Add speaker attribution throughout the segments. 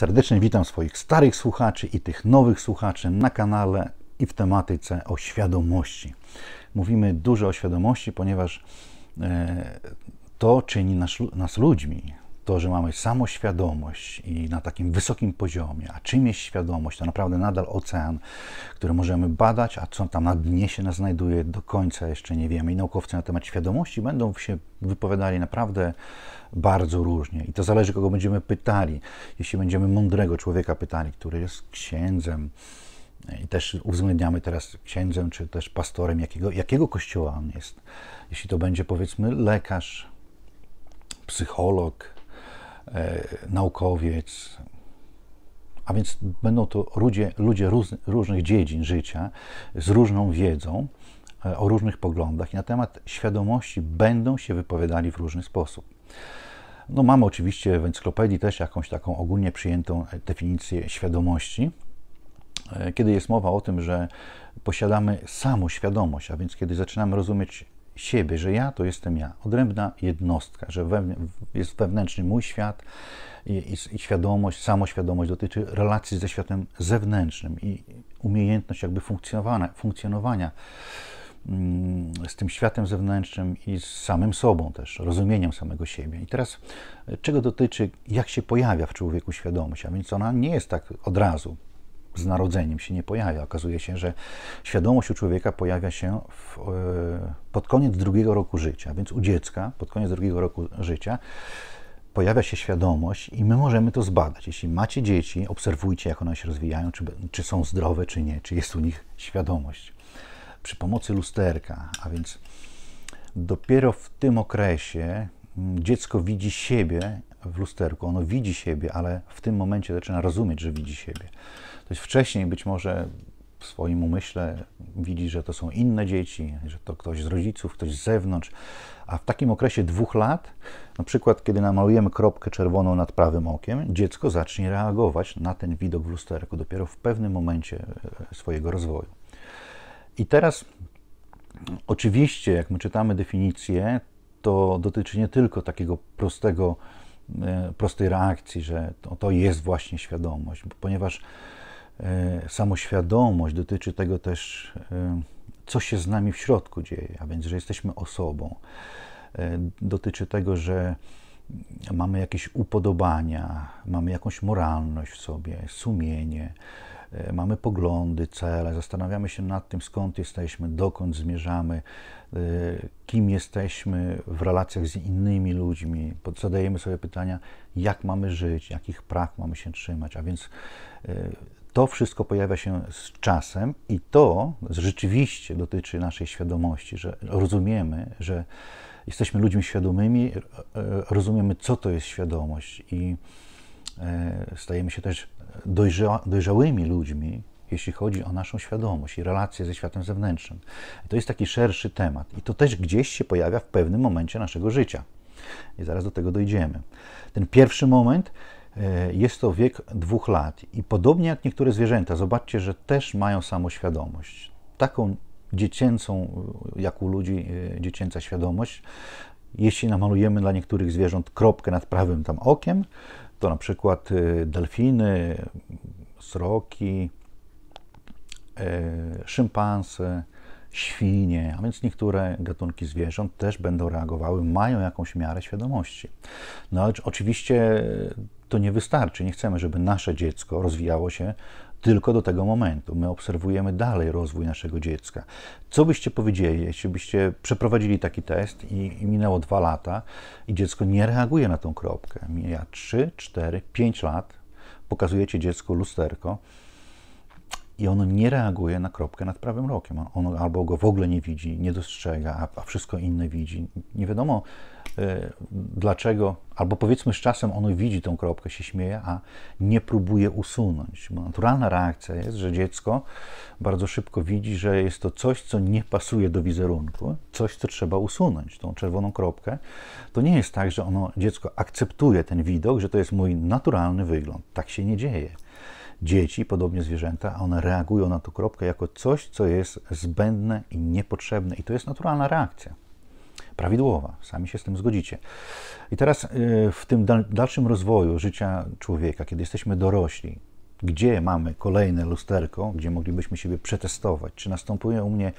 Speaker 1: Serdecznie witam swoich starych słuchaczy i tych nowych słuchaczy na kanale i w tematyce o świadomości. Mówimy dużo o świadomości, ponieważ e, to czyni nas, ludźmi to, że mamy samoświadomość i na takim wysokim poziomie, a czym jest świadomość, to naprawdę nadal ocean, który możemy badać, a co tam na dnie się nas znajduje, do końca jeszcze nie wiemy. I naukowcy na temat świadomości będą się wypowiadali naprawdę bardzo różnie. I to zależy, kogo będziemy pytali. Jeśli będziemy mądrego człowieka pytali, który jest księdzem, i też uwzględniamy teraz księdzem czy też pastorem, jakiego, jakiego kościoła on jest. Jeśli to będzie powiedzmy lekarz, psycholog, E, naukowiec, a więc będą to ludzie, ludzie róz, różnych dziedzin życia z różną wiedzą e, o różnych poglądach i na temat świadomości będą się wypowiadali w różny sposób. No, mamy oczywiście w encyklopedii też jakąś taką ogólnie przyjętą definicję świadomości, e, kiedy jest mowa o tym, że posiadamy samą świadomość, a więc kiedy zaczynamy rozumieć siebie, że ja to jestem ja, odrębna jednostka, że jest wewnętrzny mój świat i, i świadomość, samoświadomość dotyczy relacji ze światem zewnętrznym i umiejętność jakby funkcjonowania, funkcjonowania mm, z tym światem zewnętrznym i z samym sobą też, rozumieniem samego siebie. I teraz e, czego dotyczy, jak się pojawia w człowieku świadomość, a więc ona nie jest tak od razu z narodzeniem się nie pojawia. Okazuje się, że świadomość u człowieka pojawia się w, e, pod koniec drugiego roku życia, więc u dziecka pod koniec drugiego roku życia pojawia się świadomość i my możemy to zbadać. Jeśli macie dzieci, obserwujcie, jak one się rozwijają, czy, czy są zdrowe, czy nie, czy jest u nich świadomość. Przy pomocy lusterka, a więc dopiero w tym okresie mm, dziecko widzi siebie w lusterku. Ono widzi siebie, ale w tym momencie zaczyna rozumieć, że widzi siebie. Ktoś wcześniej być może w swoim umyśle widzi, że to są inne dzieci, że to ktoś z rodziców, ktoś z zewnątrz. A w takim okresie dwóch lat, na przykład kiedy namalujemy kropkę czerwoną nad prawym okiem, dziecko zacznie reagować na ten widok w lusterku dopiero w pewnym momencie e, swojego rozwoju. I teraz, oczywiście, jak my czytamy definicję, to dotyczy nie tylko takiego prostego, e, prostej reakcji, że to, to jest właśnie świadomość, ponieważ E, samoświadomość, dotyczy tego też, e, co się z nami w środku dzieje, a więc, że jesteśmy osobą. E, dotyczy tego, że mamy jakieś upodobania, mamy jakąś moralność w sobie, sumienie, mamy poglądy, cele, zastanawiamy się nad tym, skąd jesteśmy, dokąd zmierzamy, kim jesteśmy w relacjach z innymi ludźmi. Zadajemy sobie pytania, jak mamy żyć, jakich praw mamy się trzymać, a więc to wszystko pojawia się z czasem i to rzeczywiście dotyczy naszej świadomości, że rozumiemy, że jesteśmy ludźmi świadomymi, e, e, rozumiemy, co to jest świadomość i e, stajemy się też dojrza, dojrzałymi ludźmi, jeśli chodzi o naszą świadomość i relacje ze światem zewnętrznym. To jest taki szerszy temat i to też gdzieś się pojawia w pewnym momencie naszego życia. I zaraz do tego dojdziemy. Ten pierwszy moment E, jest to wiek dwóch lat. I podobnie jak niektóre zwierzęta, zobaczcie, że też mają samoświadomość. Taką dziecięcą, e, jak u ludzi, e, dziecięca świadomość. Jeśli namalujemy dla niektórych zwierząt kropkę nad prawym tam okiem, to na przykład delfiny, sroki, szympansy, świnie, a więc niektóre gatunki zwierząt też będą reagowały, mają jakąś miarę świadomości. No ale oczywiście e, to nie wystarczy. Nie chcemy, żeby nasze dziecko rozwijało się tylko do tego momentu. My obserwujemy dalej rozwój naszego dziecka. Co byście powiedzieli, jeśli byście przeprowadzili taki test i, i minęło dwa lata i dziecko nie reaguje na tą kropkę? Mija 3, 4, 5 lat, pokazujecie dziecku lusterko i ono nie reaguje na kropkę nad prawym rokiem. Ono albo go w ogóle nie widzi, nie dostrzega, a, wszystko inne widzi. Nie wiadomo e, dlaczego, albo powiedzmy z czasem ono widzi tą kropkę, się śmieje, a nie próbuje usunąć. Bo naturalna reakcja jest, że dziecko bardzo szybko widzi, że jest to coś, co nie pasuje do wizerunku, coś, co trzeba usunąć, tą czerwoną kropkę. To nie jest tak, że ono, dziecko akceptuje ten widok, że to jest mój naturalny wygląd. Tak się nie dzieje. Dzieci, podobnie zwierzęta, one reagują na tą kropkę jako coś, co jest zbędne i niepotrzebne. I to jest naturalna reakcja. Prawidłowa, sami się z tym zgodzicie. I teraz y, w tym dalszym rozwoju życia człowieka, kiedy jesteśmy dorośli, gdzie mamy kolejne lusterko, gdzie moglibyśmy siebie przetestować, czy następuje u mnie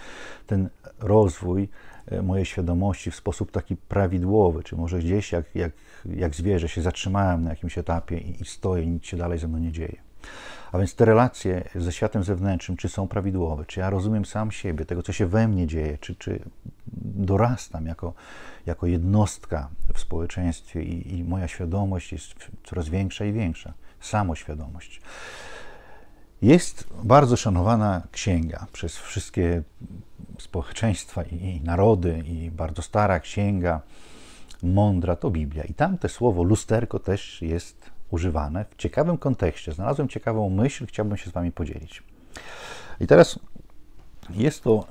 Speaker 1: ten rozwój y, mojej świadomości w sposób taki prawidłowy, czy może gdzieś jak, jak, jak zwierzę się zatrzymałem na jakimś etapie i, i stoję nic się dalej ze mną nie dzieje. A więc te relacje ze światem zewnętrznym, czy są prawidłowe, czy ja rozumiem sam siebie, tego, co się we mnie dzieje, czy, czy dorastam jako, jako jednostka w społeczeństwie i, i moja świadomość jest coraz większa i większa, samoświadomość. Jest bardzo szanowana księga przez wszystkie społeczeństwa i narody, i bardzo stara księga, mądra to Biblia. I tam te słowo lusterko też jest używane w ciekawym kontekście. Znalazłem ciekawą myśl, chciałbym się z Wami podzielić. I teraz jest to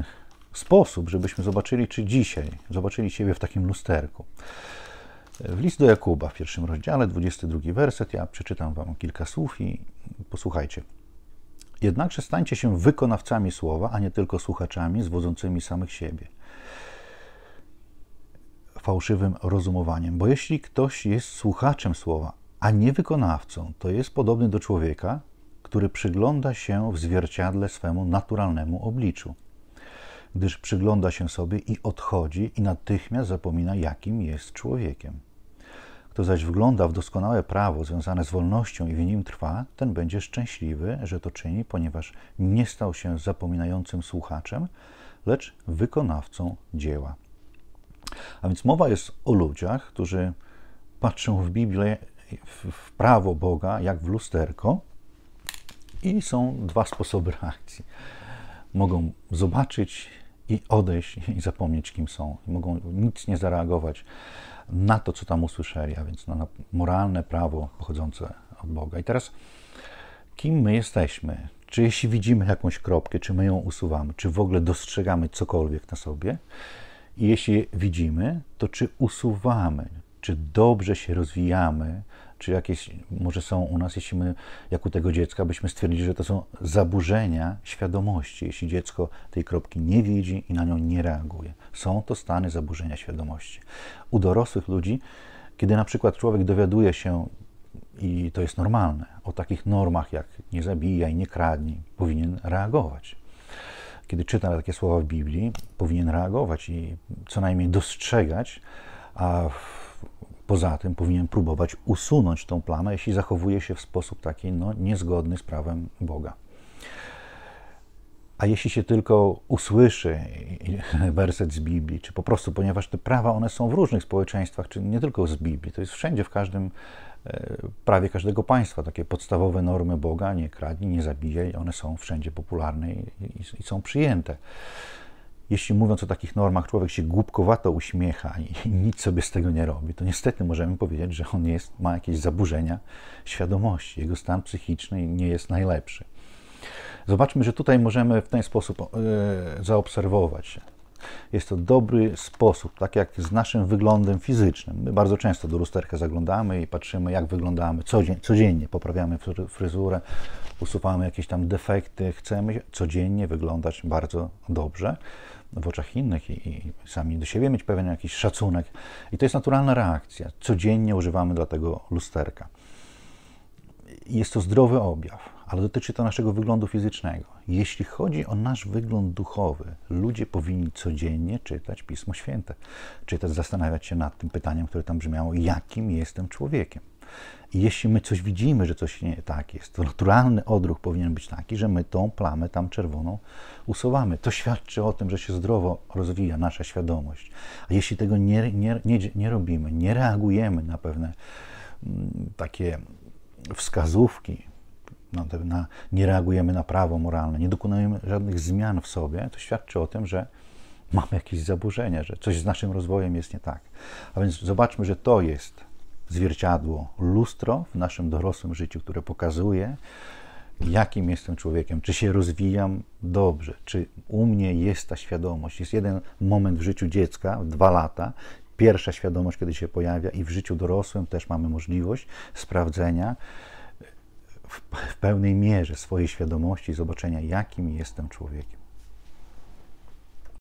Speaker 1: y, sposób, żebyśmy zobaczyli, czy dzisiaj zobaczyli siebie w takim lusterku. W list do Jakuba w pierwszym rozdziale, 22 werset, ja przeczytam Wam kilka słów i posłuchajcie. Jednakże stańcie się wykonawcami słowa, a nie tylko słuchaczami zwodzącymi samych siebie fałszywym rozumowaniem. Bo jeśli ktoś jest słuchaczem słowa, a nie wykonawcą, to jest podobny do człowieka, który przygląda się w zwierciadle swemu naturalnemu obliczu, gdyż przygląda się sobie i odchodzi i natychmiast zapomina, jakim jest człowiekiem. Kto zaś wgląda w doskonałe prawo związane z wolnością i w nim trwa, ten będzie szczęśliwy, że to czyni, ponieważ nie stał się zapominającym słuchaczem, lecz wykonawcą dzieła. A więc mowa jest o ludziach, którzy patrzą w Biblię w prawo Boga, jak w lusterko, i są dwa sposoby reakcji. Mogą zobaczyć i odejść i zapomnieć, kim są. Mogą nic nie zareagować na to, co tam usłyszeli, a więc na moralne prawo pochodzące od Boga. I teraz, kim my jesteśmy? Czy jeśli widzimy jakąś kropkę, czy my ją usuwamy, czy w ogóle dostrzegamy cokolwiek na sobie? I jeśli widzimy, to czy usuwamy, czy dobrze się rozwijamy, czy jakieś może są u nas, jeśli my, jak u tego dziecka, byśmy stwierdzili, że to są zaburzenia świadomości, jeśli dziecko tej kropki nie widzi i na nią nie reaguje. Są to stany zaburzenia świadomości. U dorosłych ludzi, kiedy na przykład człowiek dowiaduje się, i to jest normalne, o takich normach jak nie zabijaj, nie kradnij, powinien reagować. Kiedy czyta takie słowa w Biblii, powinien reagować i co najmniej dostrzegać, a w Poza tym powinien próbować usunąć tą plamę, jeśli zachowuje się w sposób taki no, niezgodny z prawem Boga. A jeśli się tylko usłyszy werset z Biblii, czy po prostu, ponieważ te prawa one są w różnych społeczeństwach, czy nie tylko z Biblii, to jest wszędzie, w każdym, e, prawie każdego państwa, takie podstawowe normy Boga, nie kradnij, nie zabijaj, one są wszędzie popularne i, i, i są przyjęte jeśli mówiąc o takich normach, człowiek się głupkowato uśmiecha i nic sobie z tego nie robi, to niestety możemy powiedzieć, że on jest, ma jakieś zaburzenia świadomości. Jego stan psychiczny nie jest najlepszy. Zobaczmy, że tutaj możemy w ten sposób e, zaobserwować się. Jest to dobry sposób, tak jak z naszym wyglądem fizycznym. My bardzo często do lusterka zaglądamy i patrzymy, jak wyglądamy. Codziennie, codziennie poprawiamy fryzurę, usuwamy jakieś tam defekty. Chcemy codziennie wyglądać bardzo dobrze w oczach innych i, i, sami do siebie mieć pewien jakiś szacunek. I to jest naturalna reakcja. Codziennie używamy do tego lusterka. Jest to zdrowy objaw, ale dotyczy to naszego wyglądu fizycznego. Jeśli chodzi o nasz wygląd duchowy, ludzie powinni codziennie czytać Pismo Święte, czy też zastanawiać się nad tym pytaniem, które tam brzmiało: jakim jestem człowiekiem. I jeśli my coś widzimy, że coś nie tak jest, to naturalny odruch powinien być taki, że my tą plamę tam czerwoną usuwamy. To świadczy o tym, że się zdrowo rozwija nasza świadomość. A jeśli tego nie, nie, nie, nie robimy, nie reagujemy na pewne m, mm, takie wskazówki, na, na, nie reagujemy na prawo moralne, nie dokonujemy żadnych zmian w sobie, to świadczy o tym, że mamy jakieś zaburzenia, że coś z naszym rozwojem jest nie tak. A więc zobaczmy, że to jest zwierciadło, lustro w naszym dorosłym życiu, które pokazuje, jakim jestem człowiekiem, czy się rozwijam dobrze, czy u mnie jest ta świadomość. Jest jeden moment w życiu dziecka, dwa lata, pierwsza świadomość, kiedy się pojawia, i w życiu dorosłym też mamy możliwość sprawdzenia w, pełnej mierze swojej świadomości, zobaczenia, jakim jestem człowiekiem.